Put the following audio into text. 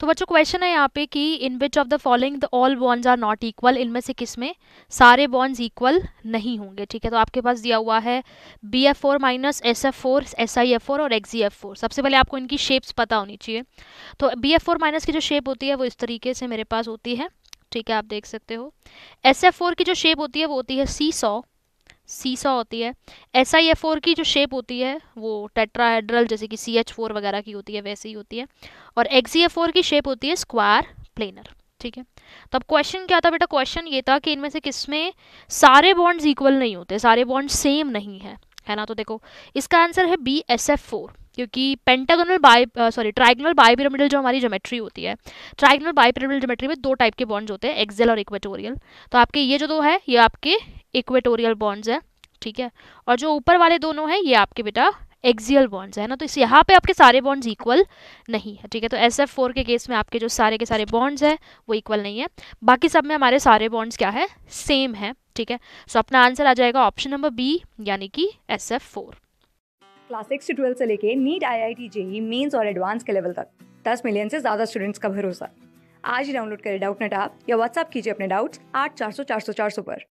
तो बच्चों क्वेश्चन है यहाँ पे कि in which of the following the all bonds are not equal इनमें से किस में सारे बॉन्ड्स इक्वल नहीं होंगे ठीक है तो आपके पास दिया हुआ है B F four minus S F four S I F four और एक्स जी एफ फोर सबसे पहले आपको इनकी शेप्स पता होनी चाहिए तो बी एफ फोर माइनस की जो शेप होती है वो इस तरीके से मेरे पास होती है ठीक है आप देख सकते हो एस एफ फोर की जो शेप होती है वो होती है सी सौ सीसा होती है एस आई एफ फोर की जो शेप होती है वो टेट्राहेड्रल जैसे कि सी एच फोर वगैरह की होती है वैसे ही होती है और एक्सी एफ फोर की शेप होती है स्क्वायर प्लेनर ठीक है तो अब क्वेश्चन क्या था बेटा क्वेश्चन ये था कि इनमें से किसमें सारे बॉन्ड्स इक्वल नहीं होते सारे बॉन्ड सेम नहीं है है ना तो देखो इसका आंसर है बी एस एफ फोर क्योंकि pentagonal bi sorry trigonal bipyramidal जो हमारी ज्योमेट्री होती है ट्राइगनल बाईपिरामिडल ज्योमेट्री में दो टाइप के बॉन्ड्स होते हैं एक्सेल और इक्वेटोरियल तो आपके ये जो दो है ये आपके इक्वेटोरियल बॉन्ड्स है ठीक है और जो ऊपर वाले दोनों हैं ये आपके बेटा एक्सियल बॉन्ड्स है ना तो इस यहाँ पे आपके सारे बॉन्ड्स इक्वल नहीं है ठीक है तो एस एफ फोर के केस में आपके जो सारे के सारे बॉन्ड्स हैं वो इक्वल नहीं है बाकी सब में हमारे सारे बॉन्ड्स क्या है सेम है ठीक है सो so, अपना आंसर आ जाएगा ऑप्शन नंबर बी यानी कि S F four class six से ट्वेल्थ से लेके NEET I I T JEE mains और एडवांस के लेवल तक दस मिलियन से ज़्यादा स्टूडेंट्स का भरोसा आज ही डाउनलोड करें डाउट नेट आप या व्हाट्सअप कीजिए अपने डाउट्स आठ चार सौ चार सौ चार सौ पर